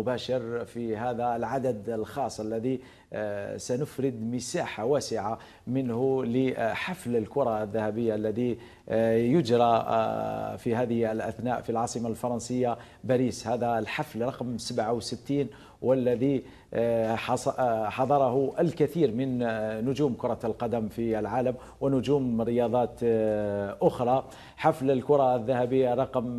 مباشر في هذا العدد الخاص الذي آه، سنفرد مساحة واسعة منه لحفل الكرة الذهبية الذي آه، يجرى آه، في هذه الأثناء في العاصمة الفرنسية باريس هذا الحفل رقم 67 والذي آه، آه، حضره الكثير من آه، نجوم كرة القدم في العالم ونجوم رياضات أخرى حفل الكرة الذهبية رقم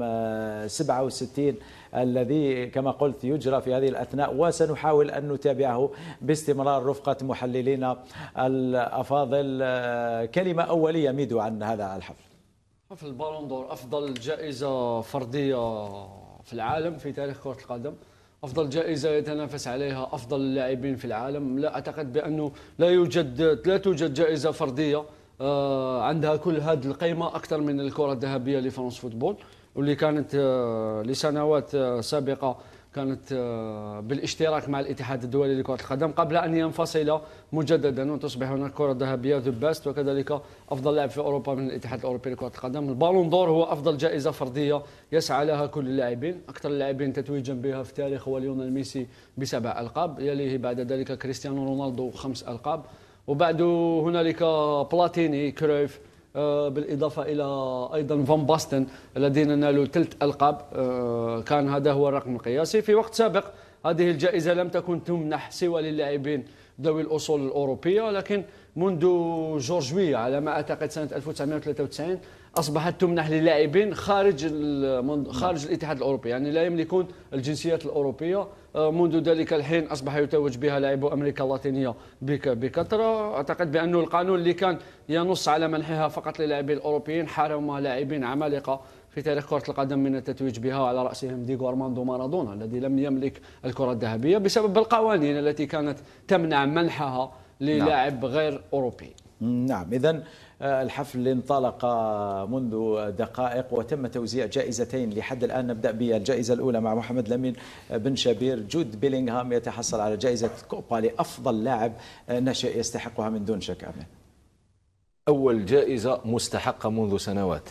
67 الذي كما قلت يجرى في هذه الأثناء وسنحاول أن نتابعه باستمرار رفقة محللينا الأفاضل كلمة أولية ميدو عن هذا الحفل حفل بالوندور أفضل جائزة فردية في العالم في تاريخ كرة القدم افضل جائزه يتنافس عليها افضل اللاعبين في العالم لا اعتقد بانه لا يوجد لا توجد جائزه فرديه آه، عندها كل هذه القيمه اكثر من الكره الذهبيه لفرنس فوتبول واللي كانت آه، لسنوات آه، سابقه كانت آه، بالاشتراك مع الاتحاد الدولي لكرة القدم قبل أن ينفصل مجددا وتصبح هناك كرة ذهبية ذا بيست وكذلك أفضل لاعب في أوروبا من الاتحاد الأوروبي لكرة القدم البالون دور هو أفضل جائزة فردية يسعى لها كل اللاعبين أكثر اللاعبين تتويجا بها في تاريخ هو ليونيل ميسي بسبع ألقاب يليه بعد ذلك كريستيانو رونالدو خمس ألقاب وبعد هنالك بلاتيني كرويف آه، بالاضافه الى ايضا فان باستن الذين نالوا ثلاث القاب آه، كان هذا هو الرقم القياسي في وقت سابق هذه الجائزه لم تكن تمنح سوى للاعبين ذوي الاصول الاوروبيه لكن منذ جورج على ما اعتقد سنه 1993 اصبحت تمنح للاعبين خارج نعم. خارج الاتحاد الاوروبي يعني لا يملكون الجنسيات الاوروبيه آه، منذ ذلك الحين اصبح يتوج بها لاعبو امريكا اللاتينيه بكثره اعتقد بانه القانون اللي كان ينص على منحها فقط للاعبين الاوروبيين حرم لاعبين عمالقه في تاريخ كره القدم من التتويج بها على راسهم ديغو ارماندو مارادونا الذي لم يملك الكره الذهبيه بسبب القوانين التي كانت تمنع منحها نعم. للاعب غير اوروبي نعم إذا آه، الحفل انطلق منذ دقائق وتم توزيع جائزتين لحد الآن نبدأ بالجائزة الأولى مع محمد لمين آه، بن شبير جود بيلينغهام يتحصل على جائزة كوبا لأفضل لاعب آه، ناشئ يستحقها من دون شك أمين أول جائزة مستحقة منذ سنوات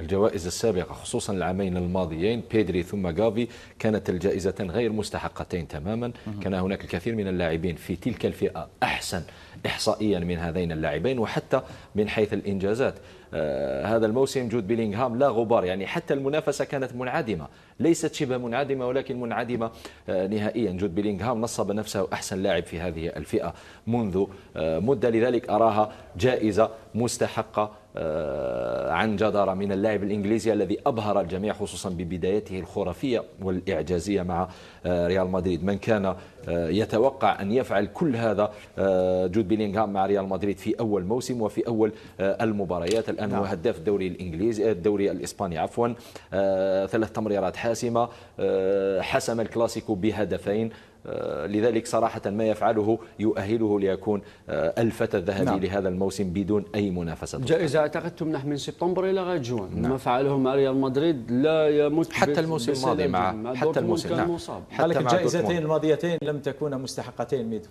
الجوائز السابقة خصوصا العامين الماضيين بيدري ثم غافي كانت الجائزة غير مستحقتين تماما كان هناك الكثير من اللاعبين في تلك الفئة أحسن إحصائيا من هذين اللاعبين وحتى من حيث الإنجازات آه، هذا الموسم جود بيلينغهام لا غبار يعني حتى المنافسة كانت منعدمة ليست شبه منعدمة ولكن منعدمة آه، نهائيا جود بيلينغهام نصب نفسه أحسن لاعب في هذه الفئة منذ آه، مدة لذلك أراها جائزة مستحقة عن جدارة من اللاعب الإنجليزي الذي أبهر الجميع خصوصا ببدايته الخرافية والإعجازية مع ريال مدريد من كان يتوقع أن يفعل كل هذا جود بيلينغهام مع ريال مدريد في أول موسم وفي أول المباريات الان هو نعم. هداف الدوري الانجليزي الدوري الاسباني عفوا آه، ثلاث تمريرات حاسمه آه، حسم الكلاسيكو بهدفين آه، لذلك صراحة ما يفعله يؤهله ليكون الفتى الذهبي نعم. لهذا الموسم بدون أي منافسة جائزة أعتقد تمنح من سبتمبر إلى غاية جون نعم. ما فعله مع ريال مدريد لا يمت حتى الموسم الماضي مع, مع حتى الموسم نعم. مصاب حتى الجائزتين الماضيتين لم تكونا مستحقتين ميدو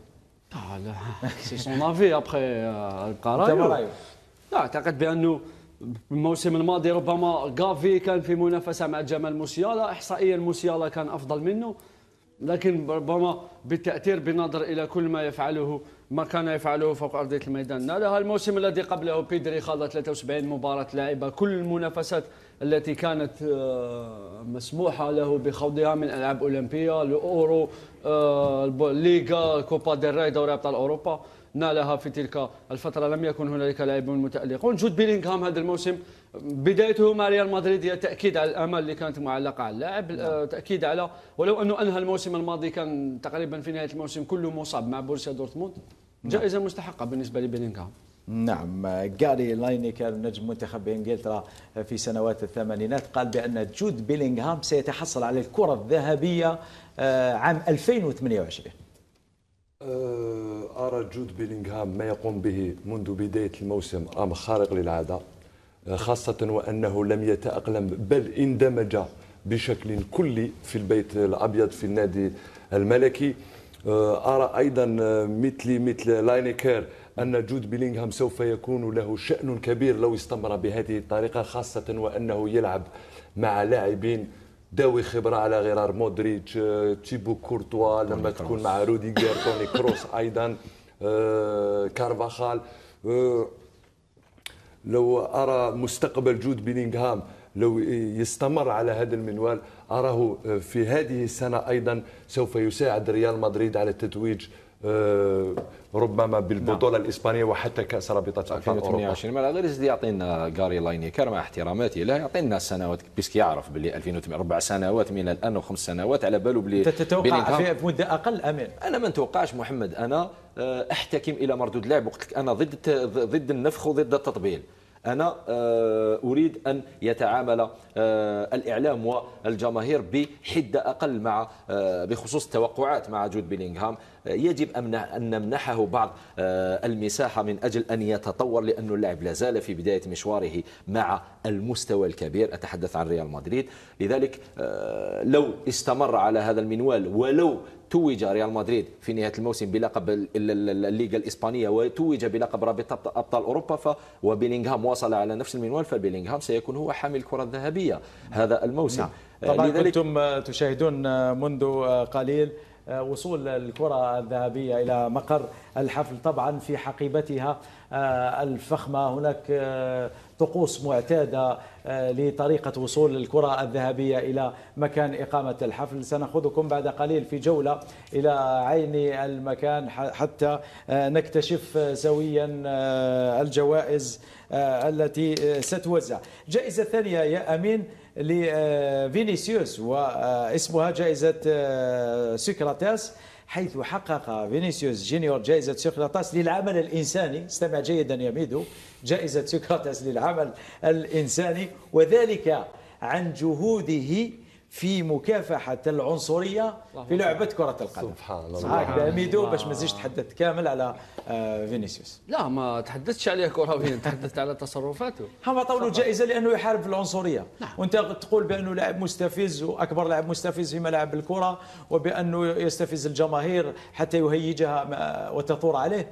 لا سي سون افي ابخي القرار لا اعتقد بانه الموسم الماضي ربما غافي كان في منافسه مع جمال موسيالا احصائيا موسيالا كان افضل منه لكن ربما بالتاثير بالنظر الى كل ما يفعله ما كان يفعله فوق ارضيه الميدان هذا الموسم الذي قبله بيدري خاض 73 مباراه لعبه كل المنافسات التي كانت آه، مسموحه له بخوضها من العاب اولمبيه الاورو آه، الليغا كوبا ديل دوري ابطال اوروبا نالها في تلك الفترة لم يكن هنالك لاعبون متألقون جود بيلينغهام هذا الموسم بدايته مع ريال مدريد هي تأكيد على الآمال اللي كانت معلقة على اللاعب نعم. آه، تأكيد على ولو أنه أنهى الموسم الماضي كان تقريبا في نهاية الموسم كله مصاب مع بورسيا دورتموند نعم. جائزة مستحقة بالنسبة لبيلينغهام نعم جاري لاينيكر نجم منتخب انجلترا في سنوات الثمانينات قال بان جود بيلينغهام سيتحصل على الكره الذهبيه آه، عام 2028 أرى جود بيلينغهام ما يقوم به منذ بداية الموسم ام خارق للعادة آه، خاصة وأنه لم يتأقلم بل اندمج بشكل كلي في البيت الأبيض في النادي الملكي آه، أرى أيضا آه، مثلي مثل لاينيكير أن جود بيلينغهام سوف يكون له شأن كبير لو استمر بهذه الطريقة خاصة وأنه يلعب مع لاعبين داوي خبره على غرار مودريتش آه، تيبو كورتوا لما تكون مع روديغير توني كروس ايضا آه، كارفاخال آه، لو ارى مستقبل جود بيلينغهام لو يستمر على هذا المنوال اراه في هذه السنه ايضا سوف يساعد ريال مدريد على تتويج آه، ربما بالبطوله نعم. الاسبانيه وحتى كاس رابطه افريقيا 2028 ما غير يزيد يعطينا غاري لاينيكر مع احتراماتي لا يعطينا سنوات بيسك يعرف باللي 2008 اربع سنوات من الان وخمس سنوات على باله باللي تتوقع في مده اقل امين انا ما نتوقعش محمد انا آه، احتكم الى مردود لاعب لك انا ضد ضد النفخ وضد التطبيل انا آه، اريد ان يتعامل آه، الاعلام والجماهير بحده اقل مع آه، بخصوص التوقعات مع جود بيلينغهام يجب ان نمنحه بعض المساحه من اجل ان يتطور لانه اللاعب لا زال في بدايه مشواره مع المستوى الكبير أتحدث عن ريال مدريد لذلك آه، لو استمر على هذا المنوال ولو توج ريال مدريد في نهايه الموسم بلقب الليغا الاسبانيه وتوج بلقب رابطه ابطال اوروبا ف وبيلينغهام واصل على نفس المنوال فبيلينغهام سيكون هو حامل الكره الذهبيه هذا الموسم نعم. طبعا آه، كنتم تشاهدون منذ آه، قليل آه، وصول الكرة الذهبية إلى مقر الحفل طبعا في حقيبتها آه، الفخمة هناك آه، طقوس معتادة لطريقة وصول الكرة الذهبية إلى مكان إقامة الحفل سنأخذكم بعد قليل في جولة إلى عين المكان حتى نكتشف سويا الجوائز آه، التي آه، ستوزع جائزة ثانية يا أمين لفينيسيوس واسمها جائزة آه، سكراتاس حيث حقق فينيسيوس جينيور جائزة سكراتاس للعمل الإنساني استمع جيدا يا ميدو جائزة سكراتاس للعمل الإنساني وذلك عن جهوده في مكافحه العنصريه في لعبه كره القدم سبحان الله هكذا ميدو باش ما نزيدش تحدثت كامل على آه، فينيسيوس لا ما تحدثتش عليه كرويا تحدثت على تصرفاته هم طولوا جائزه لانه يحارب العنصريه نعم. وانت تقول بانه لاعب مستفز واكبر لاعب مستفز في ملاعب الكره وبانه يستفز الجماهير حتى يهيجها آه، وتثور عليه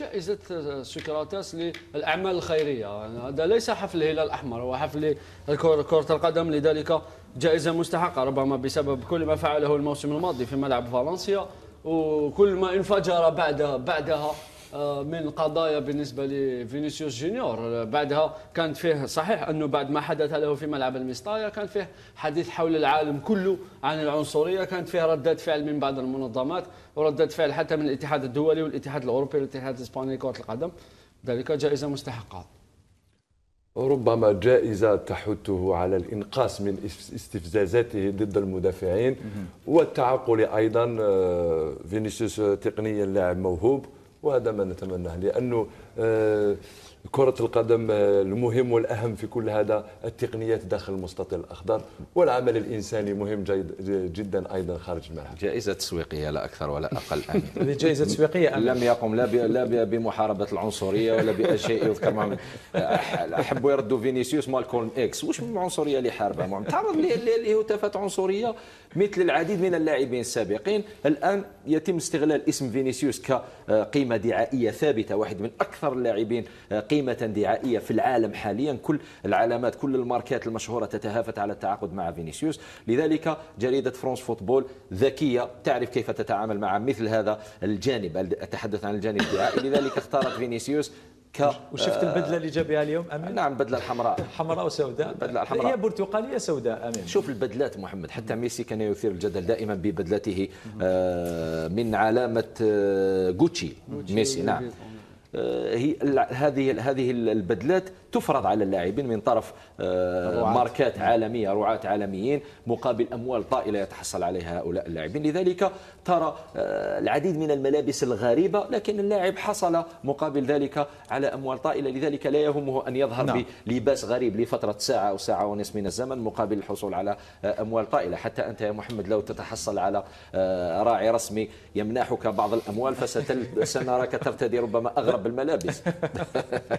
جائزة سكراتاس للأعمال الخيرية هذا ليس حفل الهلال الأحمر هو حفل كرة القدم لذلك جائزة مستحقة ربما بسبب كل ما فعله الموسم الماضي في ملعب فالنسيا وكل ما انفجر بعدها بعدها آه، من قضايا بالنسبه لفينيسيوس جونيور آه، بعدها كانت فيه صحيح انه بعد ما حدث له في ملعب المستايا كان فيه حديث حول العالم كله عن العنصريه كانت فيه ردات فعل من بعض المنظمات وردات فعل حتى من الاتحاد الدولي والاتحاد الاوروبي والاتحاد الاسباني لكره القدم ذلك جائزه مستحقه ربما جائزة تحثه على الإنقاص من استفزازاته ضد المدافعين والتعاقل أيضا آه، فينيسيوس تقنيا لاعب موهوب وهذا ما نتمناه لانه آه، كرة القدم آه، المهم والأهم في كل هذا التقنيات داخل المستطيل الأخضر والعمل الإنساني مهم جدا أيضا خارج الملعب جائزة تسويقية لا أكثر ولا أقل جائزة تسويقية لم يقم لا بمحاربة العنصرية ولا بأشياء يذكر معهم أحبوا يردوا فينيسيوس مالكولم إكس واش من عنصرية اللي حاربها تعرض لهتافات عنصرية مثل العديد من اللاعبين السابقين الآن يتم استغلال اسم فينيسيوس كقيمة دعائية ثابتة واحد من أكثر اللاعبين آه، قيمة دعائية في العالم حاليا كل العلامات كل الماركات المشهورة تتهافت على التعاقد مع فينيسيوس لذلك جريدة فرانس فوتبول ذكية تعرف كيف تتعامل مع مثل هذا الجانب أتحدث عن الجانب الدعائي لذلك اختارت فينيسيوس ك وشفت آه، البدله اللي جابها اليوم امين نعم البدله الحمراء حمراء وسوداء البدله الحمراء هي برتقاليه سوداء امين شوف البدلات محمد حتى ميسي كان يثير الجدل دائما ببدلته آه، من علامه جوتشي آه، ميسي نعم آه، هي هذه هذه البدلات تفرض على اللاعبين من طرف آه، ماركات نعم. عالميه رعاه عالميين مقابل اموال طائله يتحصل عليها هؤلاء اللاعبين لذلك ترى آه، العديد من الملابس الغريبه لكن اللاعب حصل مقابل ذلك على اموال طائله لذلك لا يهمه ان يظهر نعم. بلباس غريب لفتره ساعه او ساعه ونصف من الزمن مقابل الحصول على اموال طائله حتى انت يا محمد لو تتحصل على راعي رسمي يمنحك بعض الاموال فسنراك ترتدي ربما اغرب بالملابس